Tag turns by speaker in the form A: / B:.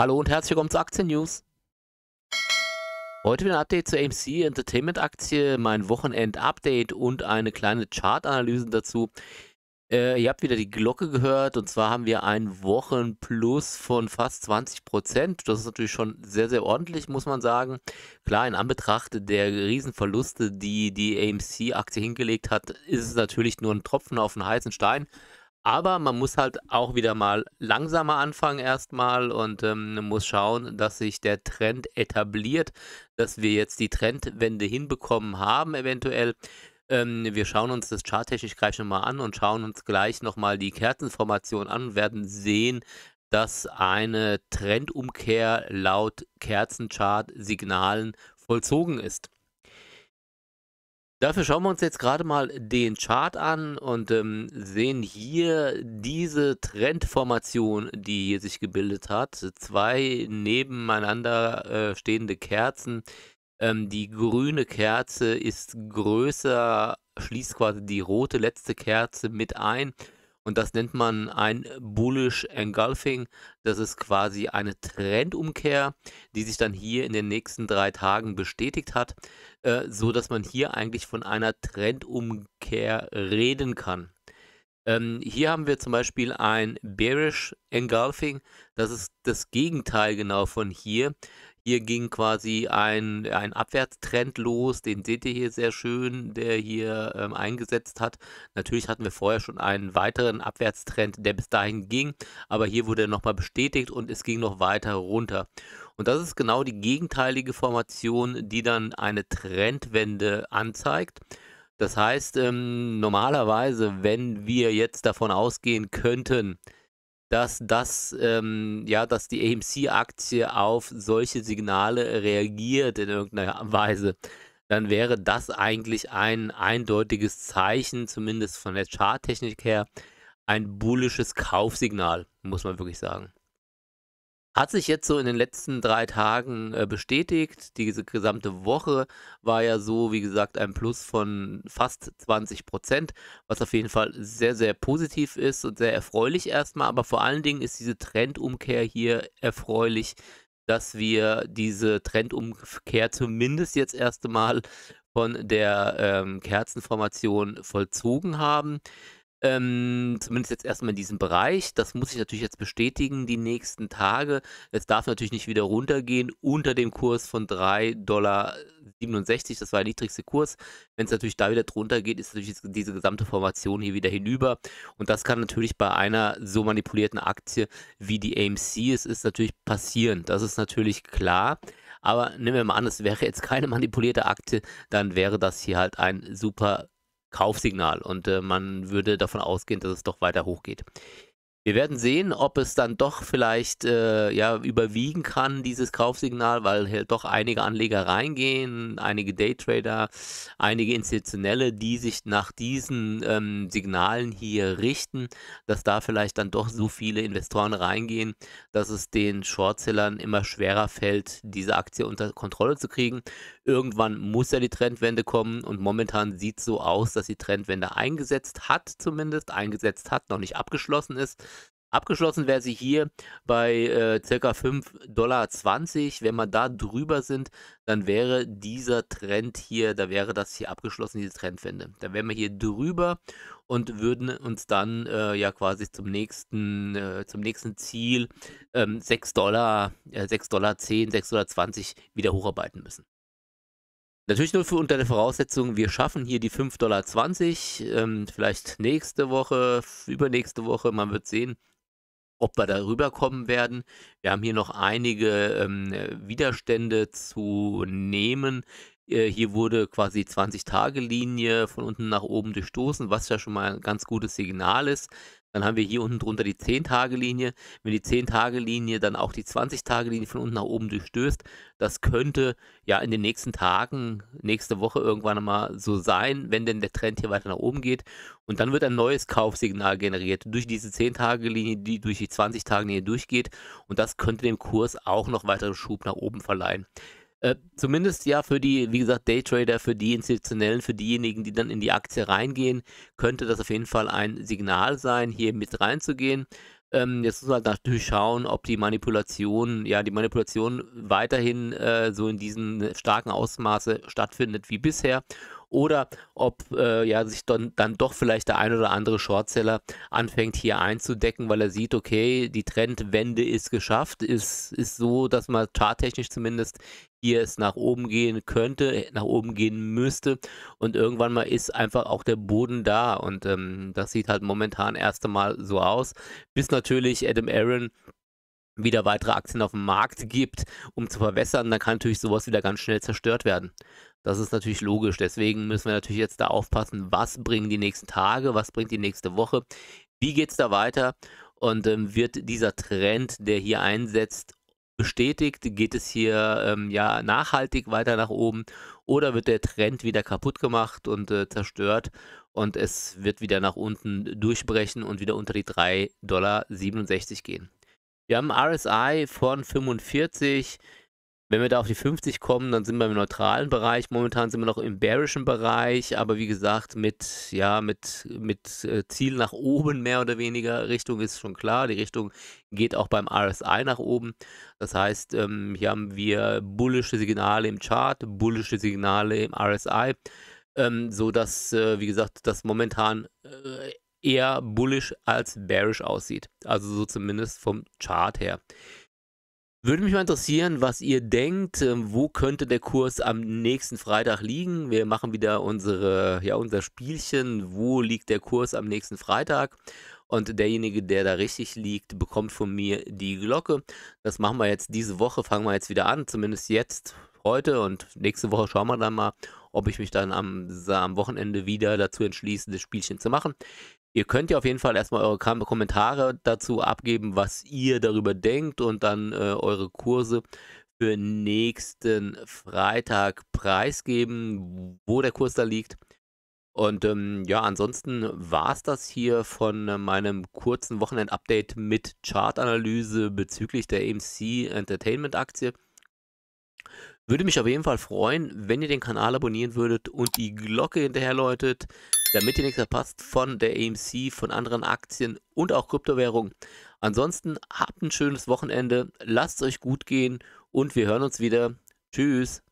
A: Hallo und herzlich willkommen zu Aktien News. Heute wieder ein Update zur AMC Entertainment Aktie, mein Wochenend-Update und eine kleine Chart-Analyse dazu. Äh, ihr habt wieder die Glocke gehört und zwar haben wir einen Wochenplus von fast 20 Das ist natürlich schon sehr, sehr ordentlich, muss man sagen. Klar, in Anbetracht der Riesenverluste, die die AMC-Aktie hingelegt hat, ist es natürlich nur ein Tropfen auf den heißen Stein. Aber man muss halt auch wieder mal langsamer anfangen erstmal und ähm, muss schauen, dass sich der Trend etabliert, dass wir jetzt die Trendwende hinbekommen haben eventuell. Ähm, wir schauen uns das charttechnisch gleich nochmal an und schauen uns gleich nochmal die Kerzenformation an und werden sehen, dass eine Trendumkehr laut Kerzenchart-Signalen vollzogen ist. Dafür schauen wir uns jetzt gerade mal den Chart an und ähm, sehen hier diese Trendformation, die hier sich gebildet hat. Zwei nebeneinander äh, stehende Kerzen. Ähm, die grüne Kerze ist größer, schließt quasi die rote letzte Kerze mit ein. Und das nennt man ein Bullish Engulfing. Das ist quasi eine Trendumkehr, die sich dann hier in den nächsten drei Tagen bestätigt hat, äh, so dass man hier eigentlich von einer Trendumkehr reden kann. Ähm, hier haben wir zum Beispiel ein Bearish Engulfing. Das ist das Gegenteil genau von hier. Hier ging quasi ein, ein Abwärtstrend los, den seht ihr hier sehr schön, der hier ähm, eingesetzt hat. Natürlich hatten wir vorher schon einen weiteren Abwärtstrend, der bis dahin ging, aber hier wurde er nochmal bestätigt und es ging noch weiter runter. Und das ist genau die gegenteilige Formation, die dann eine Trendwende anzeigt. Das heißt, ähm, normalerweise, wenn wir jetzt davon ausgehen könnten, dass das, ähm, ja, dass die AMC-Aktie auf solche Signale reagiert in irgendeiner Weise, dann wäre das eigentlich ein eindeutiges Zeichen, zumindest von der Charttechnik her, ein bullisches Kaufsignal, muss man wirklich sagen. Hat sich jetzt so in den letzten drei Tagen äh, bestätigt. Diese gesamte Woche war ja so, wie gesagt, ein Plus von fast 20 Prozent, was auf jeden Fall sehr, sehr positiv ist und sehr erfreulich erstmal. Aber vor allen Dingen ist diese Trendumkehr hier erfreulich, dass wir diese Trendumkehr zumindest jetzt erst einmal von der ähm, Kerzenformation vollzogen haben. Ähm, zumindest jetzt erstmal in diesem Bereich. Das muss ich natürlich jetzt bestätigen, die nächsten Tage. Es darf natürlich nicht wieder runtergehen unter dem Kurs von 3,67 Dollar. Das war der niedrigste Kurs. Wenn es natürlich da wieder drunter geht, ist natürlich diese gesamte Formation hier wieder hinüber. Und das kann natürlich bei einer so manipulierten Aktie wie die AMC es ist natürlich passieren. Das ist natürlich klar. Aber nehmen wir mal an, es wäre jetzt keine manipulierte Aktie, dann wäre das hier halt ein super Kaufsignal und äh, man würde davon ausgehen, dass es doch weiter hochgeht. Wir werden sehen, ob es dann doch vielleicht äh, ja, überwiegen kann, dieses Kaufsignal, weil halt doch einige Anleger reingehen, einige Daytrader, einige Institutionelle, die sich nach diesen ähm, Signalen hier richten, dass da vielleicht dann doch so viele Investoren reingehen, dass es den Shortsellern immer schwerer fällt, diese Aktie unter Kontrolle zu kriegen. Irgendwann muss ja die Trendwende kommen und momentan sieht es so aus, dass die Trendwende eingesetzt hat, zumindest eingesetzt hat, noch nicht abgeschlossen ist Abgeschlossen wäre sie hier bei äh, ca. 5,20 Dollar. Wenn wir da drüber sind, dann wäre dieser Trend hier, da wäre das hier abgeschlossen, diese Trendwende. Da wären wir hier drüber und würden uns dann äh, ja quasi zum nächsten, äh, zum nächsten Ziel ähm, 6 Dollar, äh, 6 Dollar 10, Dollar wieder hocharbeiten müssen. Natürlich nur für unter der Voraussetzung, wir schaffen hier die 5,20 Dollar, ähm, vielleicht nächste Woche, übernächste Woche, man wird sehen ob wir darüber kommen werden. Wir haben hier noch einige ähm, Widerstände zu nehmen. Äh, hier wurde quasi 20-Tage-Linie von unten nach oben durchstoßen, was ja schon mal ein ganz gutes Signal ist. Dann haben wir hier unten drunter die 10-Tage-Linie. Wenn die 10-Tage-Linie dann auch die 20-Tage-Linie von unten nach oben durchstößt, das könnte ja in den nächsten Tagen, nächste Woche irgendwann mal so sein, wenn denn der Trend hier weiter nach oben geht. Und dann wird ein neues Kaufsignal generiert durch diese 10-Tage-Linie, die durch die 20-Tage-Linie durchgeht. Und das könnte dem Kurs auch noch weiteren Schub nach oben verleihen. Äh, zumindest ja für die, wie gesagt, Daytrader, für die Institutionellen, für diejenigen, die dann in die Aktie reingehen, könnte das auf jeden Fall ein Signal sein, hier mit reinzugehen. Ähm, jetzt muss man halt natürlich schauen, ob die Manipulation, ja, die Manipulation weiterhin äh, so in diesem starken Ausmaße stattfindet wie bisher oder ob äh, ja, sich dann, dann doch vielleicht der ein oder andere Shortseller anfängt hier einzudecken, weil er sieht, okay, die Trendwende ist geschafft, ist, ist so, dass man charttechnisch zumindest hier es nach oben gehen könnte, nach oben gehen müsste und irgendwann mal ist einfach auch der Boden da und ähm, das sieht halt momentan erst einmal so aus, bis natürlich Adam Aaron wieder weitere Aktien auf dem Markt gibt, um zu verwässern, dann kann natürlich sowas wieder ganz schnell zerstört werden. Das ist natürlich logisch. Deswegen müssen wir natürlich jetzt da aufpassen, was bringen die nächsten Tage, was bringt die nächste Woche, wie geht es da weiter und ähm, wird dieser Trend, der hier einsetzt, bestätigt? Geht es hier ähm, ja nachhaltig weiter nach oben oder wird der Trend wieder kaputt gemacht und äh, zerstört und es wird wieder nach unten durchbrechen und wieder unter die 3,67 Dollar gehen? Wir haben RSI von 45, wenn wir da auf die 50 kommen, dann sind wir im neutralen Bereich. Momentan sind wir noch im bearischen Bereich, aber wie gesagt, mit, ja, mit, mit äh, Ziel nach oben mehr oder weniger. Richtung ist schon klar. Die Richtung geht auch beim RSI nach oben. Das heißt, ähm, hier haben wir bullische Signale im Chart, bullische Signale im RSI, ähm, sodass, äh, wie gesagt, das momentan äh, eher bullisch als bearish aussieht. Also so zumindest vom Chart her. Würde mich mal interessieren, was ihr denkt, ähm, wo könnte der Kurs am nächsten Freitag liegen? Wir machen wieder unsere, ja, unser Spielchen, wo liegt der Kurs am nächsten Freitag? Und derjenige, der da richtig liegt, bekommt von mir die Glocke. Das machen wir jetzt diese Woche, fangen wir jetzt wieder an, zumindest jetzt, heute und nächste Woche schauen wir dann mal, ob ich mich dann am, am Wochenende wieder dazu entschließe, das Spielchen zu machen. Ihr könnt ja auf jeden Fall erstmal eure Kommentare dazu abgeben, was ihr darüber denkt und dann äh, eure Kurse für nächsten Freitag preisgeben, wo der Kurs da liegt. Und ähm, ja, ansonsten war es das hier von äh, meinem kurzen Wochenend-Update mit Chartanalyse bezüglich der AMC Entertainment Aktie. Würde mich auf jeden Fall freuen, wenn ihr den Kanal abonnieren würdet und die Glocke hinterherläutet damit ihr nichts verpasst von der AMC, von anderen Aktien und auch Kryptowährungen. Ansonsten habt ein schönes Wochenende, lasst es euch gut gehen und wir hören uns wieder. Tschüss.